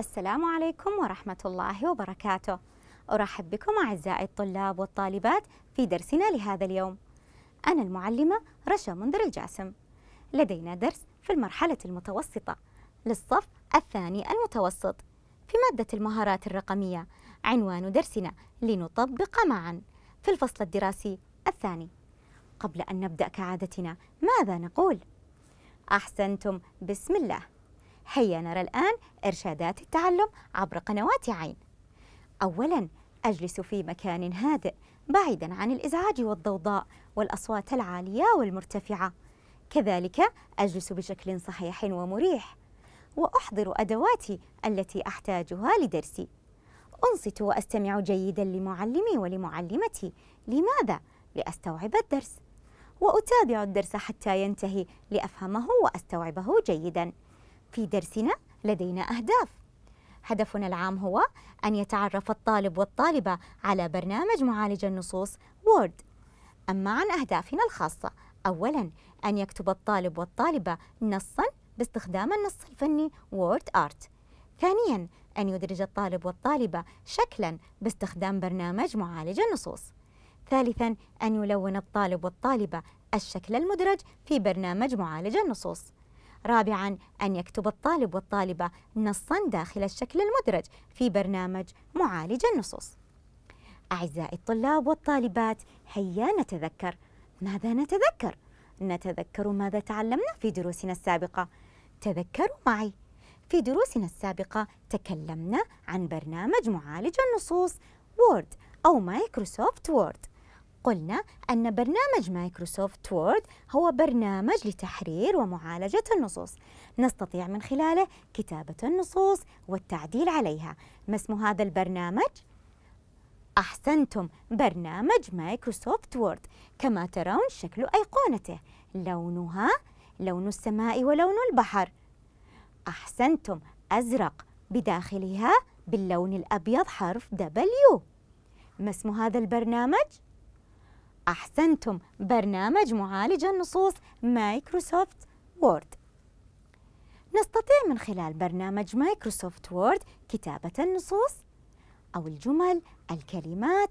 السلام عليكم ورحمة الله وبركاته أرحب بكم أعزائي الطلاب والطالبات في درسنا لهذا اليوم أنا المعلمة رشا منذر الجاسم لدينا درس في المرحلة المتوسطة للصف الثاني المتوسط في مادة المهارات الرقمية عنوان درسنا لنطبق معا في الفصل الدراسي الثاني قبل أن نبدأ كعادتنا ماذا نقول؟ أحسنتم بسم الله هيا نرى الآن إرشادات التعلم عبر قنوات عين أولا أجلس في مكان هادئ بعيدا عن الإزعاج والضوضاء والأصوات العالية والمرتفعة كذلك أجلس بشكل صحيح ومريح وأحضر أدواتي التي أحتاجها لدرسي أنصت وأستمع جيدا لمعلمي ولمعلمتي لماذا؟ لأستوعب الدرس وأتابع الدرس حتى ينتهي لأفهمه وأستوعبه جيداً في درسنا لدينا أهداف هدفنا العام هو أن يتعرف الطالب والطالبة على برنامج معالج النصوص وورد أما عن أهدافنا الخاصة أولاً أن يكتب الطالب والطالبة نصاً باستخدام النص الفني وورد آرت ثانياً أن يدرج الطالب والطالبة شكلاً باستخدام برنامج معالج النصوص ثالثاً أن يلون الطالب والطالبة الشكل المدرج في برنامج معالج النصوص رابعا أن يكتب الطالب والطالبة نصا داخل الشكل المدرج في برنامج معالج النصوص أعزائي الطلاب والطالبات هيا نتذكر ماذا نتذكر؟ نتذكر ماذا تعلمنا في دروسنا السابقة تذكروا معي في دروسنا السابقة تكلمنا عن برنامج معالج النصوص وورد أو مايكروسوفت وورد قلنا أن برنامج مايكروسوفت وورد هو برنامج لتحرير ومعالجة النصوص نستطيع من خلاله كتابة النصوص والتعديل عليها ما اسم هذا البرنامج؟ أحسنتم برنامج مايكروسوفت وورد كما ترون شكل أيقونته لونها لون السماء ولون البحر أحسنتم أزرق بداخلها باللون الأبيض حرف W ما اسم هذا البرنامج؟ أحسنتم برنامج معالج النصوص مايكروسوفت وورد نستطيع من خلال برنامج مايكروسوفت وورد كتابة النصوص أو الجمل الكلمات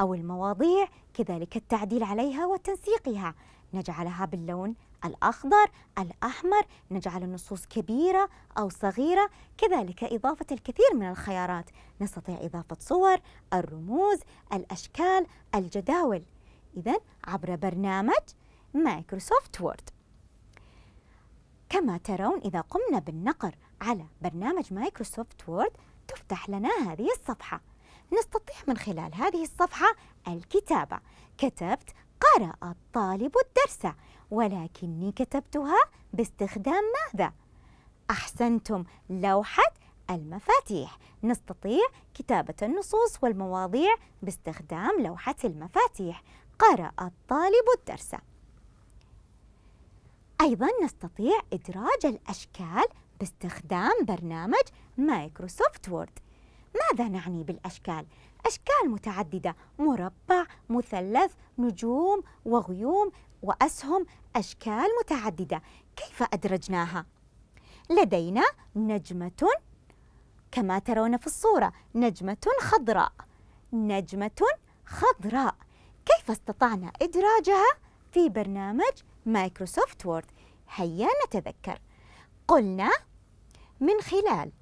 أو المواضيع كذلك التعديل عليها وتنسيقها نجعلها باللون الأخضر الأحمر نجعل النصوص كبيرة أو صغيرة كذلك إضافة الكثير من الخيارات نستطيع إضافة صور الرموز الأشكال الجداول إذا عبر برنامج مايكروسوفت وورد كما ترون إذا قمنا بالنقر على برنامج مايكروسوفت وورد تفتح لنا هذه الصفحة نستطيع من خلال هذه الصفحة الكتابة كتبت قرأ الطالب الدرس ولكني كتبتها باستخدام ماذا؟ أحسنتم لوحة المفاتيح نستطيع كتابة النصوص والمواضيع باستخدام لوحة المفاتيح قرأ الطالب الدرس أيضا نستطيع إدراج الأشكال باستخدام برنامج مايكروسوفت وورد ماذا نعني بالأشكال؟ أشكال متعددة مربع، مثلث، نجوم وغيوم وأسهم أشكال متعددة كيف أدرجناها؟ لدينا نجمة كما ترون في الصورة نجمة خضراء نجمة خضراء كيف استطعنا إدراجها في برنامج مايكروسوفت وورد هيا نتذكر قلنا من خلال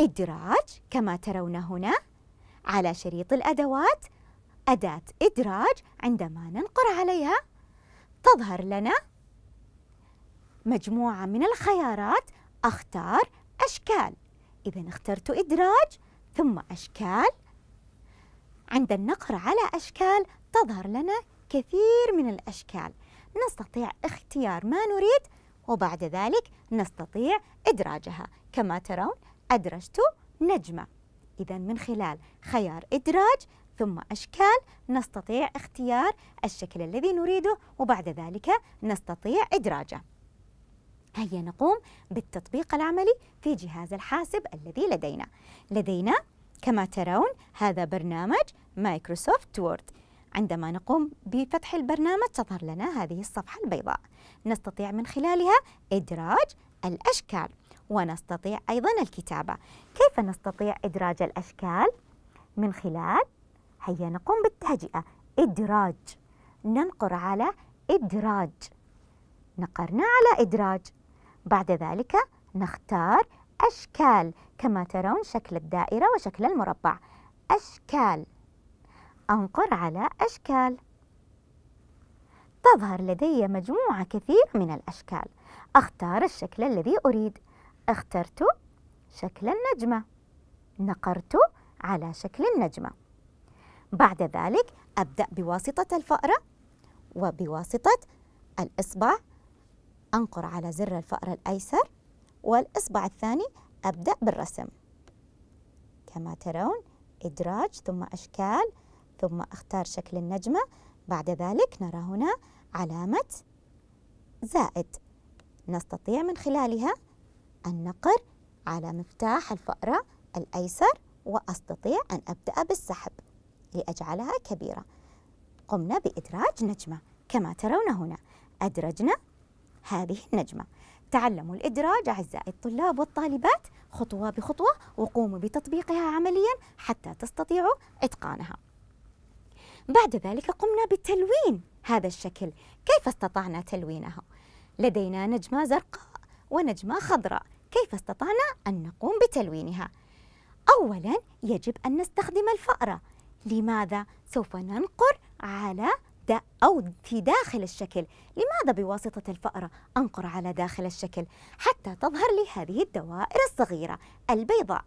إدراج كما ترون هنا على شريط الأدوات أداة إدراج عندما ننقر عليها تظهر لنا مجموعة من الخيارات أختار أشكال إذا اخترت إدراج ثم أشكال عند النقر على أشكال تظهر لنا كثير من الأشكال نستطيع اختيار ما نريد وبعد ذلك نستطيع إدراجها كما ترون أدرجت نجمة إذا من خلال خيار إدراج ثم أشكال نستطيع اختيار الشكل الذي نريده وبعد ذلك نستطيع إدراجه هيا نقوم بالتطبيق العملي في جهاز الحاسب الذي لدينا لدينا كما ترون هذا برنامج مايكروسوفت وورد عندما نقوم بفتح البرنامج تظهر لنا هذه الصفحة البيضاء نستطيع من خلالها إدراج الأشكال ونستطيع أيضا الكتابة كيف نستطيع إدراج الأشكال؟ من خلال هيا نقوم بالتهجئة إدراج ننقر على إدراج نقرنا على إدراج بعد ذلك نختار أشكال كما ترون شكل الدائرة وشكل المربع أشكال أنقر على أشكال تظهر لدي مجموعة كثيرة من الأشكال أختار الشكل الذي أريد اخترت شكل النجمة نقرت على شكل النجمة بعد ذلك أبدأ بواسطة الفأرة وبواسطة الإصبع أنقر على زر الفأرة الأيسر والإصبع الثاني أبدأ بالرسم كما ترون إدراج ثم أشكال ثم أختار شكل النجمة بعد ذلك نرى هنا علامة زائد نستطيع من خلالها أن نقر على مفتاح الفأرة الأيسر وأستطيع أن أبدأ بالسحب لأجعلها كبيرة قمنا بإدراج نجمة كما ترون هنا أدرجنا هذه النجمة تعلموا الإدراج أعزائي الطلاب والطالبات خطوة بخطوة وقوموا بتطبيقها عمليا حتى تستطيعوا إتقانها بعد ذلك قمنا بتلوين هذا الشكل كيف استطعنا تلوينه لدينا نجمة زرقاء ونجمة خضراء كيف استطعنا أن نقوم بتلوينها أولا يجب أن نستخدم الفأرة لماذا سوف ننقر على دا أو في داخل الشكل لماذا بواسطة الفأرة أنقر على داخل الشكل حتى تظهر لي هذه الدوائر الصغيرة البيضاء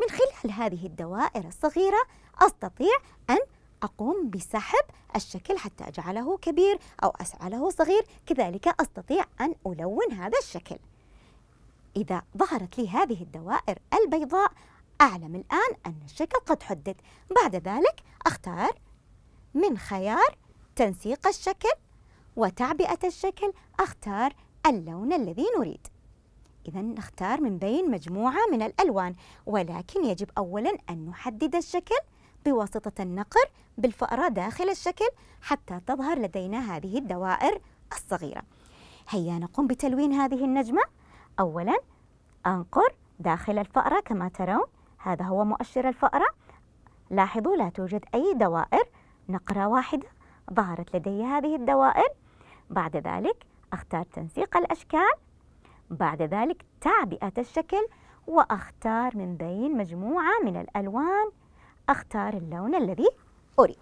من خلال هذه الدوائر الصغيرة أستطيع أن أقوم بسحب الشكل حتى أجعله كبير أو أجعله صغير كذلك أستطيع أن ألون هذا الشكل إذا ظهرت لي هذه الدوائر البيضاء أعلم الآن أن الشكل قد حدد بعد ذلك أختار من خيار تنسيق الشكل وتعبئة الشكل أختار اللون الذي نريد إذا نختار من بين مجموعة من الألوان ولكن يجب أولا أن نحدد الشكل بواسطة النقر بالفأرة داخل الشكل حتى تظهر لدينا هذه الدوائر الصغيرة هيا نقوم بتلوين هذه النجمة أولا أنقر داخل الفأرة كما ترون هذا هو مؤشر الفأرة لاحظوا لا توجد أي دوائر نقرة واحدة ظهرت لدي هذه الدوائر بعد ذلك أختار تنسيق الأشكال بعد ذلك تعبئة الشكل وأختار من بين مجموعة من الألوان أختار اللون الذي أريد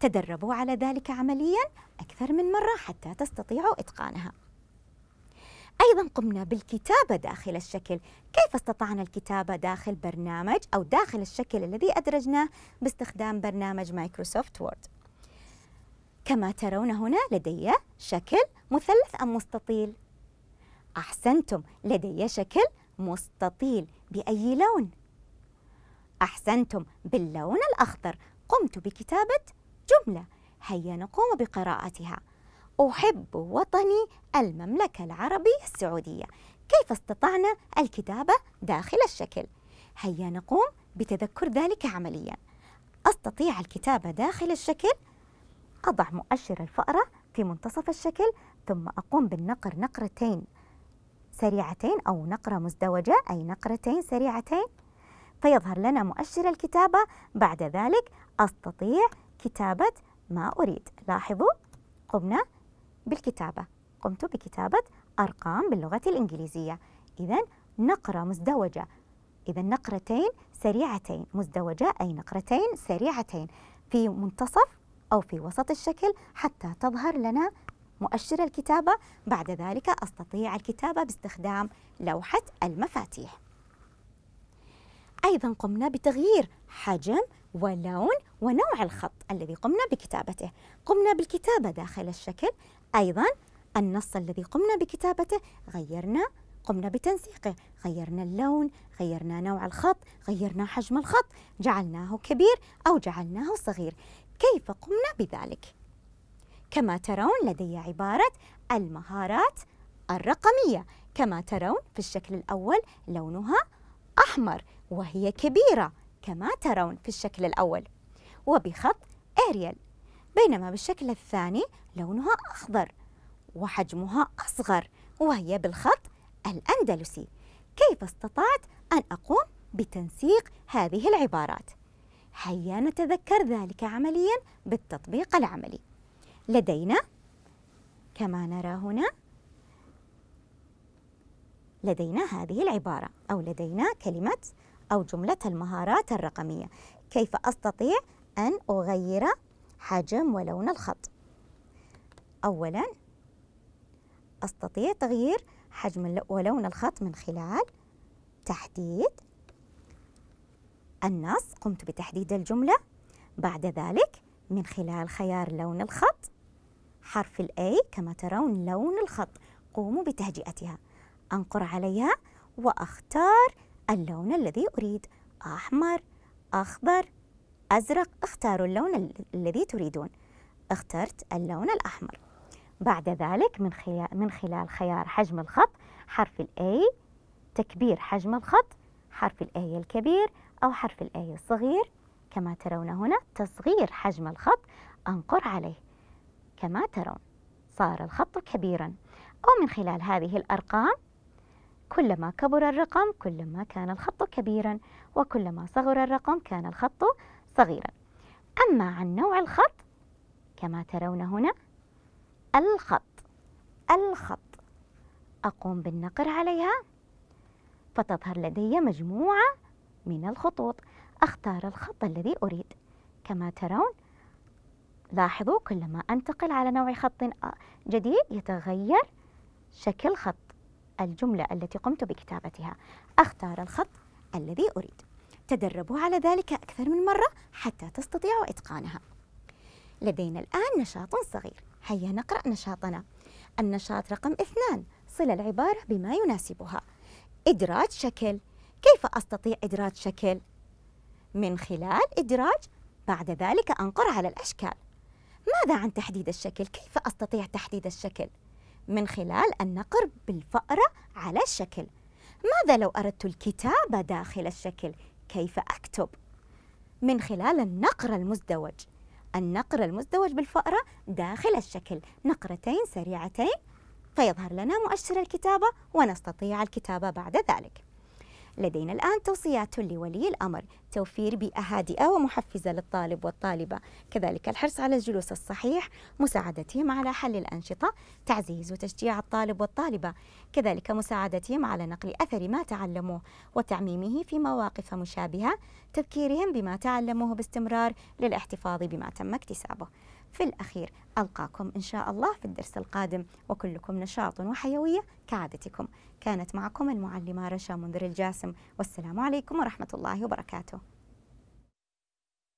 تدربوا على ذلك عمليا أكثر من مرة حتى تستطيعوا إتقانها أيضا قمنا بالكتابة داخل الشكل كيف استطعنا الكتابة داخل برنامج أو داخل الشكل الذي أدرجناه باستخدام برنامج مايكروسوفت وورد كما ترون هنا لدي شكل مثلث أم مستطيل أحسنتم لدي شكل مستطيل بأي لون؟ أحسنتم باللون الأخضر قمت بكتابة جملة هيا نقوم بقراءتها أحب وطني المملكة العربية السعودية كيف استطعنا الكتابة داخل الشكل؟ هيا نقوم بتذكر ذلك عمليا أستطيع الكتابة داخل الشكل أضع مؤشر الفأرة في منتصف الشكل ثم أقوم بالنقر نقرتين سريعتين أو نقرة مزدوجة أي نقرتين سريعتين فيظهر لنا مؤشر الكتابة بعد ذلك أستطيع كتابة ما أريد لاحظوا قمنا بالكتابة قمت بكتابة أرقام باللغة الإنجليزية إذا نقرة مزدوجة إذا نقرتين سريعتين مزدوجة أي نقرتين سريعتين في منتصف أو في وسط الشكل حتى تظهر لنا مؤشر الكتابة بعد ذلك أستطيع الكتابة باستخدام لوحة المفاتيح أيضا قمنا بتغيير حجم ولون ونوع الخط الذي قمنا بكتابته قمنا بالكتابة داخل الشكل أيضا النص الذي قمنا بكتابته غيرنا قمنا بتنسيقه غيرنا اللون غيرنا نوع الخط غيرنا حجم الخط جعلناه كبير أو جعلناه صغير كيف قمنا بذلك؟ كما ترون لدي عبارة المهارات الرقمية كما ترون في الشكل الأول لونها أحمر وهي كبيرة كما ترون في الشكل الأول وبخط أريال بينما بالشكل الثاني لونها أخضر وحجمها أصغر وهي بالخط الأندلسي كيف استطعت أن أقوم بتنسيق هذه العبارات؟ هيا نتذكر ذلك عمليا بالتطبيق العملي لدينا كما نرى هنا لدينا هذه العبارة أو لدينا كلمة أو جملة المهارات الرقمية كيف أستطيع أن أغير حجم ولون الخط أولا أستطيع تغيير حجم ولون الخط من خلال تحديد النص قمت بتحديد الجملة بعد ذلك من خلال خيار لون الخط حرف الأي كما ترون لون الخط قوموا بتهجئتها أنقر عليها وأختار اللون الذي أريد أحمر أخضر أزرق اختاروا اللون الذي تريدون اخترت اللون الأحمر بعد ذلك من خلال, من خلال خيار حجم الخط حرف الأي تكبير حجم الخط حرف الأي الكبير أو حرف الأي الصغير كما ترون هنا تصغير حجم الخط أنقر عليه كما ترون صار الخط كبيرا أو من خلال هذه الأرقام كلما كبر الرقم كلما كان الخط كبيرا وكلما صغر الرقم كان الخط صغيرا أما عن نوع الخط كما ترون هنا الخط الخط أقوم بالنقر عليها فتظهر لدي مجموعة من الخطوط أختار الخط الذي أريد كما ترون لاحظوا كلما أنتقل على نوع خط آه، جديد يتغير شكل خطي الجملة التي قمت بكتابتها أختار الخط الذي أريد تدربوا على ذلك أكثر من مرة حتى تستطيعوا إتقانها لدينا الآن نشاط صغير هيا نقرأ نشاطنا النشاط رقم اثنان صل العبارة بما يناسبها إدراج شكل كيف أستطيع إدراج شكل؟ من خلال إدراج بعد ذلك أنقر على الأشكال ماذا عن تحديد الشكل؟ كيف أستطيع تحديد الشكل؟ من خلال أن نقرب بالفأرة على الشكل ماذا لو أردت الكتابة داخل الشكل؟ كيف أكتب؟ من خلال النقر المزدوج النقر المزدوج بالفأرة داخل الشكل نقرتين سريعتين فيظهر لنا مؤشر الكتابة ونستطيع الكتابة بعد ذلك لدينا الآن توصيات لولي الأمر توفير بيئة هادئة ومحفزة للطالب والطالبة كذلك الحرص على الجلوس الصحيح مساعدتهم على حل الأنشطة تعزيز وتشجيع الطالب والطالبة كذلك مساعدتهم على نقل أثر ما تعلموه وتعميمه في مواقف مشابهة تذكيرهم بما تعلموه باستمرار للاحتفاظ بما تم اكتسابه في الأخير ألقاكم إن شاء الله في الدرس القادم وكلكم نشاط وحيوية كعادتكم كانت معكم المعلمة رشا منذر الجاسم والسلام عليكم ورحمة الله وبركاته